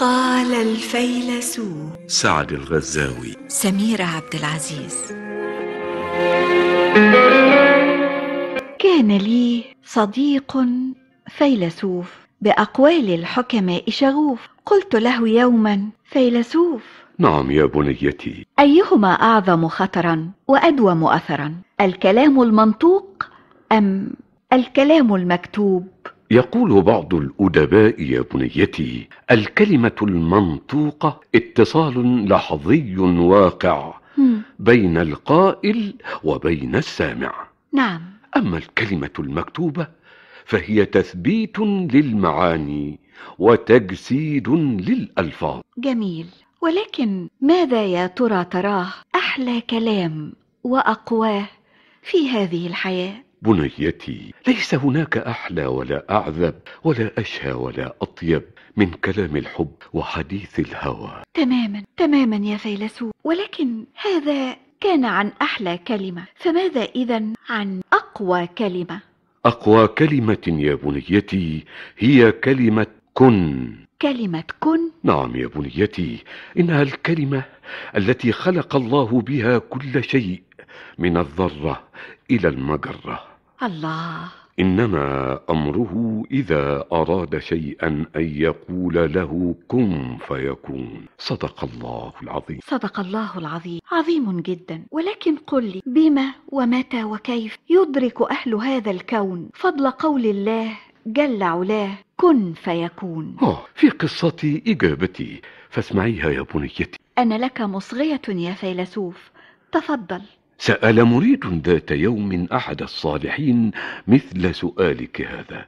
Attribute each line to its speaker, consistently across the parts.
Speaker 1: قال الفيلسوف
Speaker 2: سعد الغزاوي
Speaker 1: سميرة عبد العزيز كان لي صديق فيلسوف بأقوال الحكماء شغوف قلت له يوما فيلسوف
Speaker 2: نعم يا بنيتي
Speaker 1: أيهما أعظم خطرا وأدوم أثرا الكلام المنطوق أم الكلام المكتوب
Speaker 2: يقول بعض الادباء يا بنيتي الكلمه المنطوقه اتصال لحظي واقع بين القائل وبين السامع نعم اما الكلمه المكتوبه فهي تثبيت للمعاني وتجسيد للالفاظ
Speaker 1: جميل ولكن ماذا يا ترى تراه احلى كلام واقواه في هذه الحياه
Speaker 2: بنيتي ليس هناك احلى ولا اعذب ولا اشهى ولا اطيب من كلام الحب وحديث الهوى
Speaker 1: تماما تماما يا فيلسوف ولكن هذا كان عن احلى كلمه فماذا اذا عن اقوى كلمه
Speaker 2: اقوى كلمه يا بنيتي هي كلمه كن
Speaker 1: كلمة كن؟
Speaker 2: نعم يا بنيتي، إنها الكلمة التي خلق الله بها كل شيء من الذرة إلى المجرة.
Speaker 1: الله
Speaker 2: انما امره اذا اراد شيئا ان يقول له كن فيكون صدق الله العظيم
Speaker 1: صدق الله العظيم عظيم جدا ولكن قل لي بما ومتى وكيف يدرك اهل هذا الكون فضل قول الله جل علاه كن فيكون
Speaker 2: آه في قصتي اجابتي فاسمعيها يا بنيتي
Speaker 1: انا لك مصغيه يا فيلسوف تفضل
Speaker 2: سأل مريد ذات يوم أحد الصالحين مثل
Speaker 3: سؤالك هذا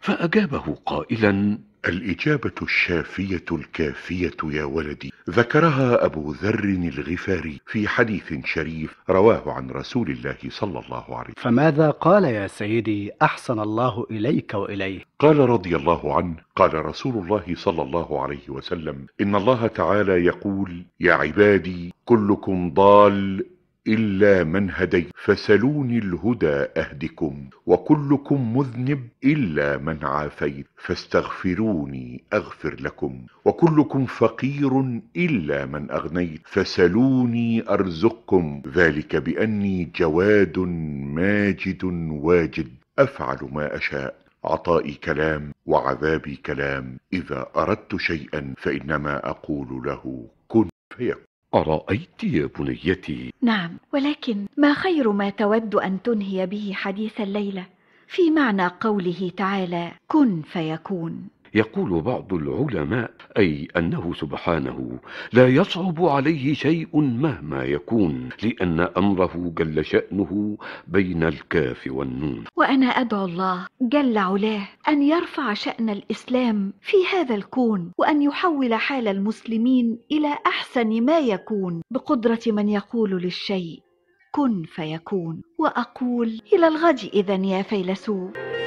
Speaker 3: فأجابه قائلا الإجابة الشافية الكافية يا ولدي ذكرها أبو ذر الغفاري في حديث شريف رواه عن رسول الله صلى الله عليه وسلم
Speaker 2: فماذا قال يا سيدي أحسن الله إليك وإليه
Speaker 3: قال رضي الله عنه قال رسول الله صلى الله عليه وسلم إن الله تعالى يقول يا عبادي كلكم ضال إلا من هديت فسلوني الهدى أهدكم وكلكم مذنب إلا من عافيت فاستغفروني أغفر لكم وكلكم فقير إلا من أغنيت فسلوني أرزقكم ذلك بأني جواد ماجد واجد أفعل ما أشاء عطائي كلام وعذابي كلام إذا أردت شيئا فإنما أقول له كن فيكون أرأيت يا بنيتي
Speaker 1: نعم ولكن ما خير ما تود أن تنهي به حديث الليلة في معنى قوله تعالى كن فيكون
Speaker 2: يقول بعض العلماء أي أنه سبحانه لا يصعب عليه شيء مهما يكون لأن أمره جل شأنه بين الكاف والنون
Speaker 1: وأنا أدعو الله جل علاه أن يرفع شأن الإسلام في هذا الكون وأن يحول حال المسلمين إلى أحسن ما يكون بقدرة من يقول للشيء كن فيكون وأقول إلى الغد إذا يا فيلسوف